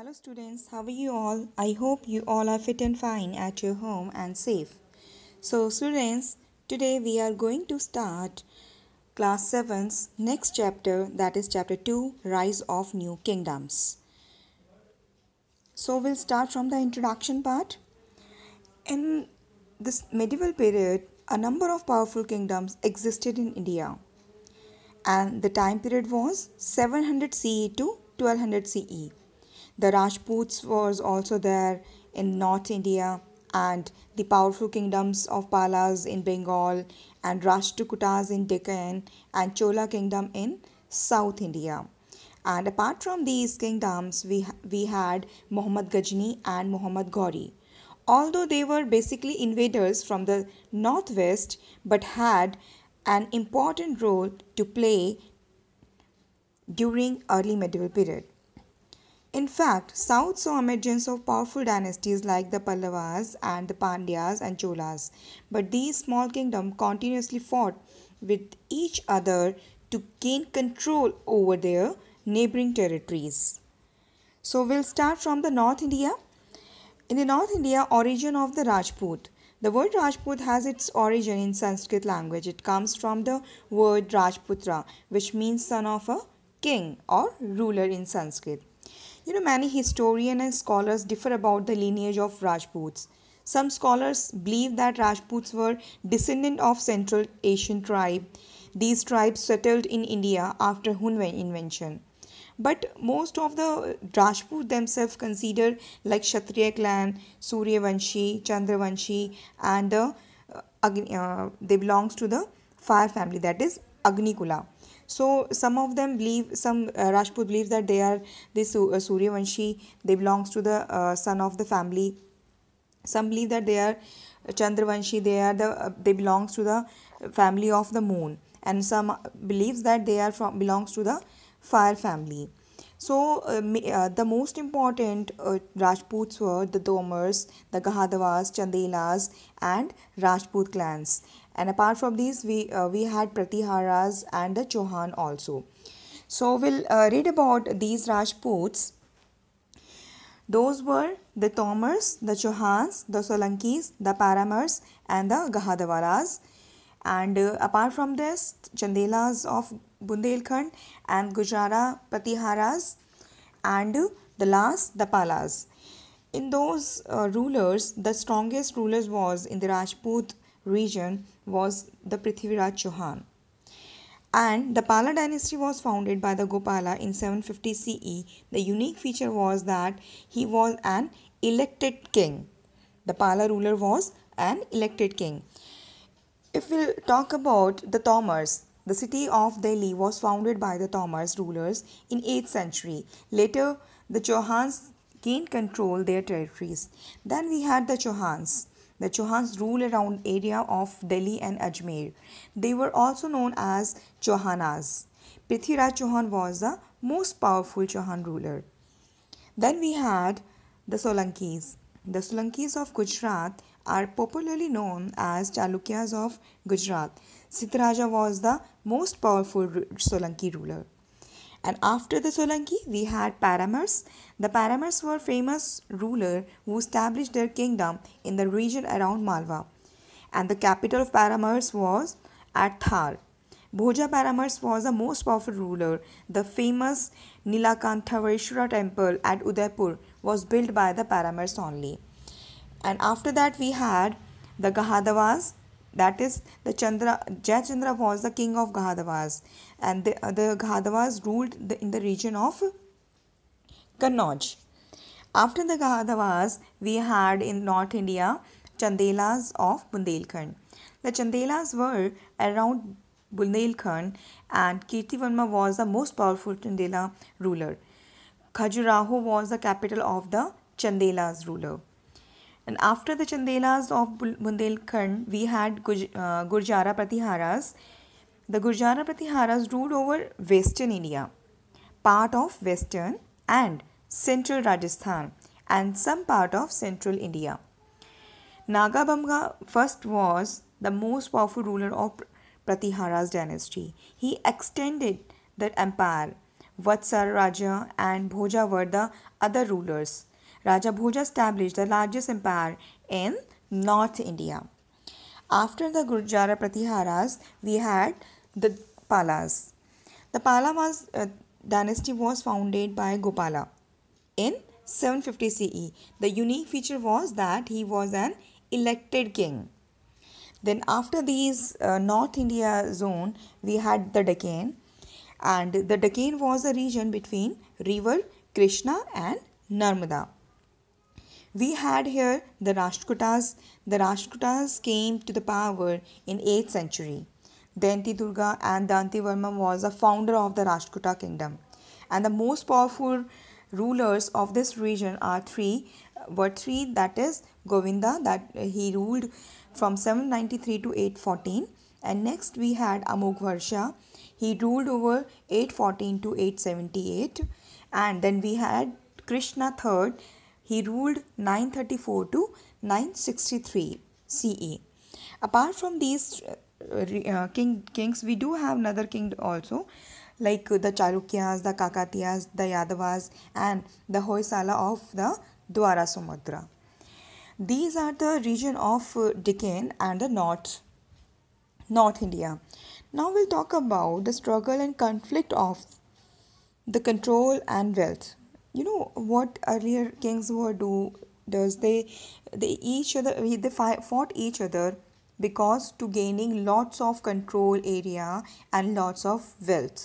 Hello students, how are you all? I hope you all are fit and fine at your home and safe. So students, today we are going to start class 7's next chapter that is chapter 2 Rise of New Kingdoms. So we'll start from the introduction part. In this medieval period, a number of powerful kingdoms existed in India. And the time period was 700 CE to 1200 CE the Rajputs was also there in North India and the powerful kingdoms of Palas in Bengal and Rashtrakutas in Deccan and Chola kingdom in South India. And apart from these kingdoms, we, we had Muhammad Ghazni and Muhammad Ghori. Although they were basically invaders from the northwest, but had an important role to play during early medieval period. In fact, South saw emergence of powerful dynasties like the Pallavas and the Pandyas and Cholas, but these small kingdoms continuously fought with each other to gain control over their neighboring territories. So we'll start from the North India. In the North India, origin of the Rajput. The word Rajput has its origin in Sanskrit language. It comes from the word Rajputra, which means son of a king or ruler in Sanskrit. You know, many historians and scholars differ about the lineage of Rajputs. Some scholars believe that Rajputs were descendant of Central Asian tribe. These tribes settled in India after Hun invention. But most of the Rajput themselves considered like Kshatriya clan, Suryavanshi, Chandravanshi, and the, uh, uh, they belongs to the fire family that is Agnikula. Kula. So some of them believe, some uh, Rajput believe that they are this Surya uh, Suryavanshi, they belongs to the uh, son of the family. Some believe that they are uh, Chandravanshi, they are the uh, they belongs to the family of the moon, and some believes that they are from belongs to the fire family. So uh, uh the most important uh, Rajputs were the Domars, the Gahadavas, Chandelas and Rajput clans and apart from these we uh, we had pratiharas and the chauhan also so we'll uh, read about these rajputs those were the tomers the chauhans the solankis the paramars and the gahadavaras and uh, apart from this chandelas of bundelkhand and gujara pratiharas and uh, the last the palas in those uh, rulers the strongest rulers was in the rajput region was the Prithviraj Chauhan. And the Pala dynasty was founded by the Gopala in 750 CE. The unique feature was that he was an elected king. The Pala ruler was an elected king. If we'll talk about the Thomas, the city of Delhi was founded by the Thomas rulers in 8th century. Later, the Chauhans gained control their territories. Then we had the Chauhans. The Chauhans ruled around area of Delhi and Ajmer. They were also known as Chauhanas. Prithviraj Chauhan was the most powerful Chauhan ruler. Then we had the Solankis. The Solankis of Gujarat are popularly known as Chalukyas of Gujarat. Sitaraja was the most powerful Solanki ruler. And after the Solanki, we had Paramars. The Paramars were famous ruler who established their kingdom in the region around Malwa. And the capital of Paramars was at Thar. Bhoja Paramars was the most powerful ruler. The famous Nilakanthavarishwara temple at Udaipur was built by the Paramars only. And after that, we had the Gahadavas, that is, the Chandra Jayachandra was the king of Ghadavas, and the, the Ghadavas ruled the, in the region of Kannauj. After the Ghadavas, we had in North India Chandelas of Bundelkhand. The Chandelas were around Bundelkhand, and Kirtivarma was the most powerful Chandela ruler. Khajuraho was the capital of the Chandelas ruler. And after the Chandelas of Bundelkhand, we had Guj uh, Gurjara Pratiharas. The Gurjara Pratiharas ruled over western India, part of western and central Rajasthan, and some part of central India. Nagabamga first was the most powerful ruler of Pratihara's dynasty. He extended the empire. Vatsar Raja and Bhoja were the other rulers. Raja Bhoja established the largest empire in North India. After the Gurjara Pratiharas, we had the Palas. The Pala was, uh, dynasty was founded by Gopala in 750 CE. The unique feature was that he was an elected king. Then after these uh, North India zone, we had the Deccan and the Deccan was a region between river Krishna and Narmada. We had here the Rashtrakutas. The Rashtrakutas came to the power in 8th century. Danti Durga and Danti Varma was the founder of the Rashtrakuta kingdom. And the most powerful rulers of this region are three were three that is Govinda that he ruled from 793 to 814 and next we had Amoghvarsha he ruled over 814 to 878 and then we had Krishna third he ruled 934 to 963 CE. Apart from these uh, uh, king, kings, we do have another king also like the Chalukyas, the Kakatiyas, the Yadavas and the Hoysala of the Dwara These are the region of uh, Deccan and the North, North India. Now we'll talk about the struggle and conflict of the control and wealth you know what earlier kings were do does they they each other they fought each other because to gaining lots of control area and lots of wealth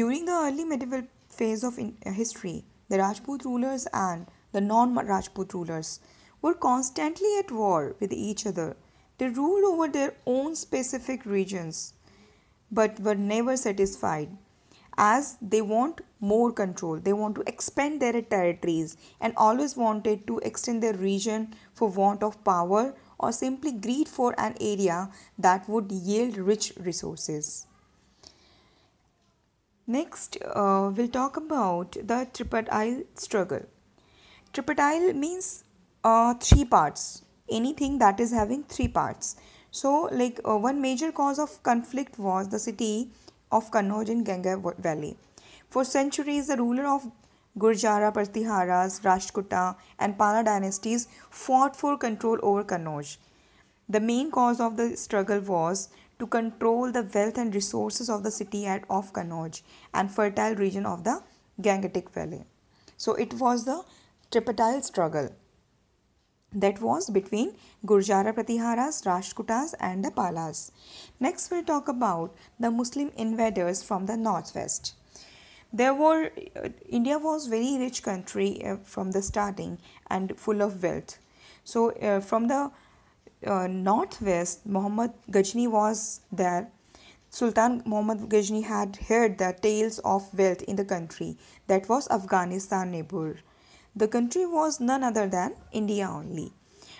during the early medieval phase of uh, history the rajput rulers and the non rajput rulers were constantly at war with each other they ruled over their own specific regions but were never satisfied as they want more control. They want to expand their territories and always wanted to extend their region for want of power or simply greed for an area that would yield rich resources. Next, uh, we'll talk about the tripartite struggle. Tripartite means uh, three parts, anything that is having three parts. So, like uh, one major cause of conflict was the city of Kannauj in Ganga Valley. For centuries, the ruler of Gurjara, Partiharas, Rashkuta, and Pala dynasties fought for control over Kannauj. The main cause of the struggle was to control the wealth and resources of the city at of Kannauj and fertile region of the Gangetic Valley. So it was the tripartite struggle that was between Gurjara Pratiharas, Rashkutas and the Palas. Next we'll talk about the Muslim invaders from the northwest. There were uh, India was very rich country uh, from the starting and full of wealth. So uh, from the uh, northwest Muhammad Ghazni was there. Sultan Muhammad Ghazni had heard the tales of wealth in the country that was Afghanistan neighbor. The country was none other than India only.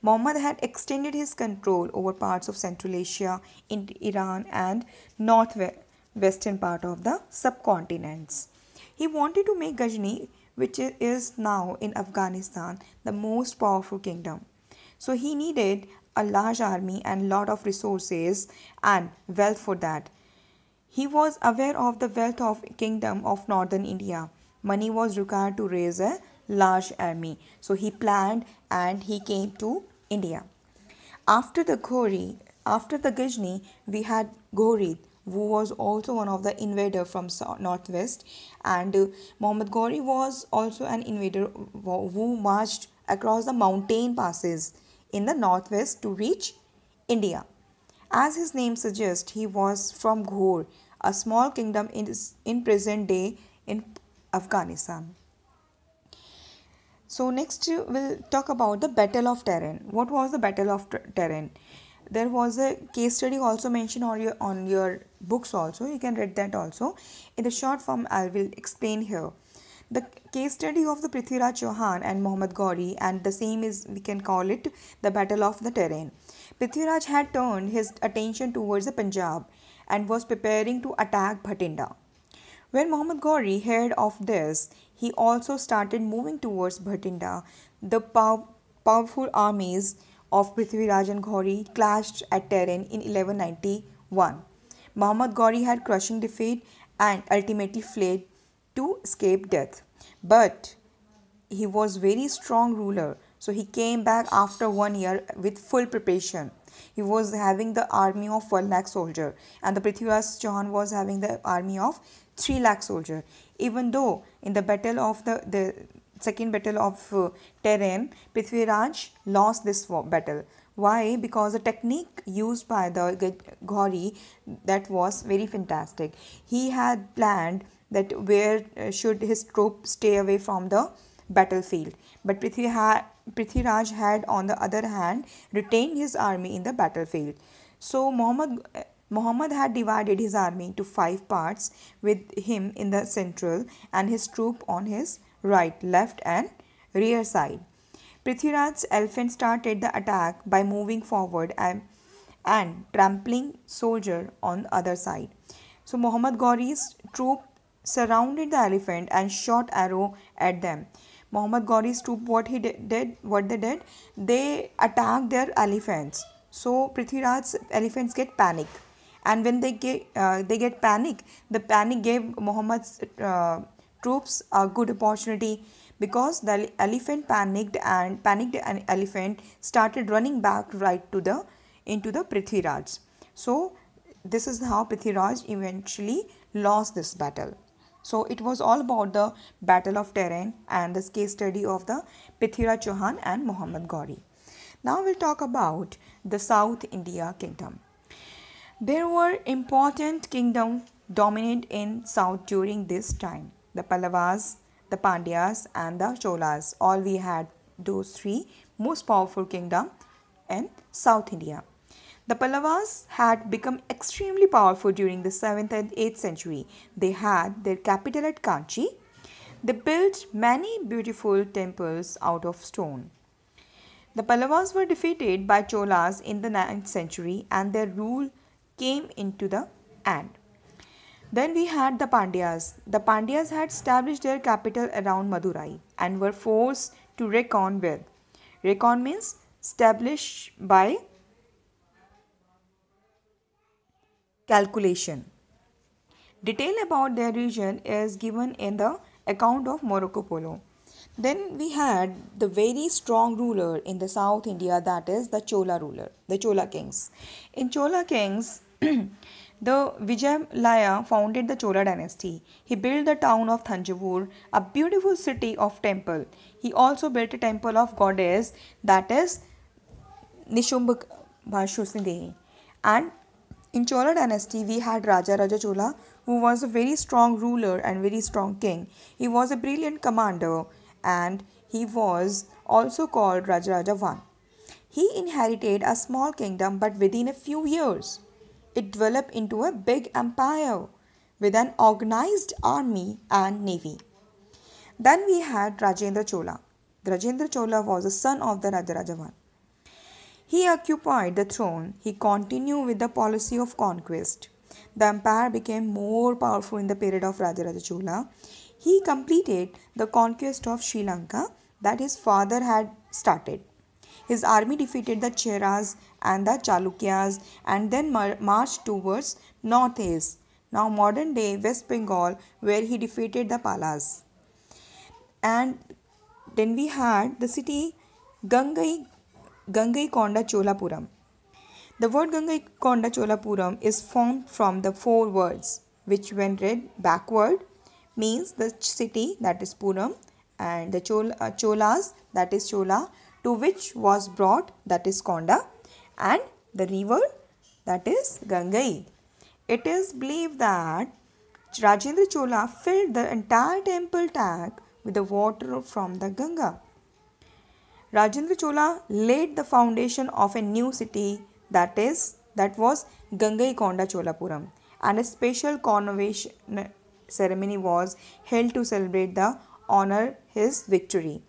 Muhammad had extended his control over parts of Central Asia, Iran, and northwestern part of the subcontinents. He wanted to make Ghazni, which is now in Afghanistan, the most powerful kingdom. So he needed a large army and lot of resources and wealth for that. He was aware of the wealth of kingdom of northern India. Money was required to raise a large army. So he planned and he came to India. After the Ghori, after the Ghazni, we had Ghorid who was also one of the invader from northwest and uh, Muhammad Ghori was also an invader who marched across the mountain passes in the northwest to reach India. As his name suggests, he was from Ghor, a small kingdom in, in present day in Afghanistan. So next we'll talk about the Battle of Terran. What was the Battle of Terran? There was a case study also mentioned on your on your books also. You can read that also. In the short form, I will explain here. The case study of the Prithviraj Chauhan and Mohammad Gauri and the same is we can call it the Battle of the Terrain. Prithviraj had turned his attention towards the Punjab and was preparing to attack Bhatinda. When Muhammad Ghori heard of this, he also started moving towards Bhatinda. The pow- powerful armies of Prithviraj and Ghori clashed at Tehran in 1191. Muhammad Ghori had crushing defeat and ultimately fled to escape death. But he was very strong ruler, so he came back after one year with full preparation. He was having the army of 1 lakh soldier and the Prithviraj Chauhan was having the army of 3 lakh soldier even though in the battle of the, the second battle of uh, Terrain, Prithviraj lost this battle. Why? Because the technique used by the Gauri that was very fantastic. He had planned that where uh, should his troop stay away from the battlefield. But Prithviraj Prithviraj had on the other hand retained his army in the battlefield. So Muhammad uh, Muhammad had divided his army into five parts, with him in the central and his troop on his right, left, and rear side. Prithviraj's elephant started the attack by moving forward and, and trampling soldier on the other side. So Muhammad Gauri's troop surrounded the elephant and shot arrow at them. Muhammad Gauri's troop, what he did, did what they did, they attacked their elephants. So Prithviraj's elephants get panicked and when they get uh, they get panic the panic gave muhammad's uh, troops a good opportunity because the elephant panicked and panicked an elephant started running back right to the into the prithviraj so this is how prithviraj eventually lost this battle so it was all about the battle of terrain and this case study of the prithviraj chauhan and muhammad gauri now we'll talk about the south india kingdom there were important kingdoms dominant in south during this time. The Pallavas, the Pandyas and the Cholas. All we had those three most powerful kingdom in South India. The Pallavas had become extremely powerful during the 7th and 8th century. They had their capital at Kanchi. They built many beautiful temples out of stone. The Pallavas were defeated by Cholas in the 9th century and their rule came into the and. Then we had the Pandyas. The Pandyas had established their capital around Madurai and were forced to recon with. Recon means establish by calculation. Detail about their region is given in the account of Marco Polo. Then we had the very strong ruler in the South India that is the Chola ruler, the Chola kings. In Chola kings, the Vijayalaya founded the Chola dynasty. He built the town of Thanjavur, a beautiful city of temple. He also built a temple of goddess that is Nishumbhashusnidehi. And in Chola dynasty, we had Raja Raja Chola, who was a very strong ruler and very strong king. He was a brilliant commander and he was also called Raja I. He inherited a small kingdom but within a few years it developed into a big empire with an organized army and navy. Then we had Rajendra Chola. Rajendra Chola was the son of the Rajarajavan. He occupied the throne. He continued with the policy of conquest. The empire became more powerful in the period of Rajaraja Chola. He completed the conquest of Sri Lanka that his father had started. His army defeated the Cheras and the Chalukyas and then marched towards northeast, now modern day West Bengal, where he defeated the Palas. And then we had the city Gangai, Konda Cholapuram. The word Gangai Konda Cholapuram is formed from the four words which when read backward means the city that is Puram and the Chola, Cholas that is Chola to which was brought that is Konda and the river that is Gangai. It is believed that Rajendra Chola filled the entire temple tank with the water from the Ganga. Rajendra Chola laid the foundation of a new city that is that was Gangaikonda Cholapuram and a special coronation ceremony was held to celebrate the honor his victory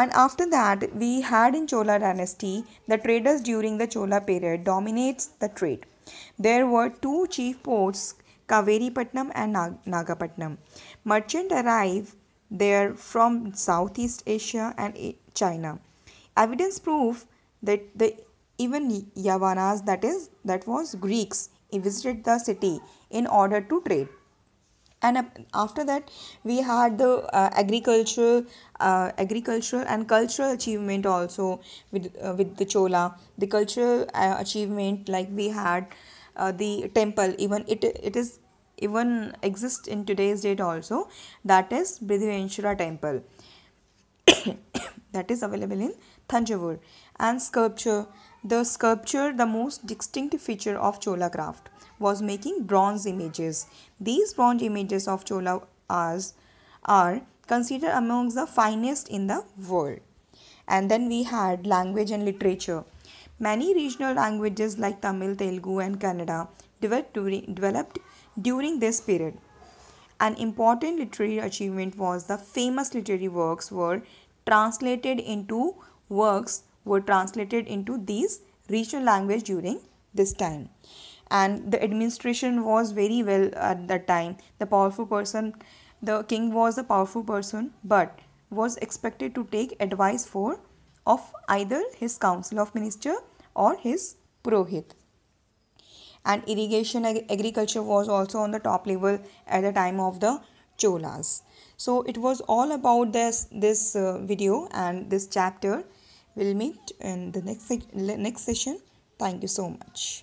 and after that we had in chola dynasty the traders during the chola period dominates the trade there were two chief ports kaveripatnam and Nag nagapatnam merchant arrived there from southeast asia and china evidence proof that the even yavanas that is that was greeks visited the city in order to trade and after that we had the uh, agricultural uh, agricultural and cultural achievement also with uh, with the chola the cultural uh, achievement like we had uh, the temple even it it is even exists in today's date also that is Bridhivenshura temple that is available in Thanjavur and sculpture the sculpture, the most distinctive feature of Chola craft, was making bronze images. These bronze images of Chola arts are considered amongst the finest in the world. And then we had language and literature. Many regional languages like Tamil, Telugu, and Kannada developed during this period. An important literary achievement was the famous literary works were translated into works were translated into these regional language during this time and the administration was very well at that time the powerful person the king was a powerful person but was expected to take advice for of either his council of minister or his prohit and irrigation ag agriculture was also on the top level at the time of the cholas so it was all about this this uh, video and this chapter We'll meet in the next, next session. Thank you so much.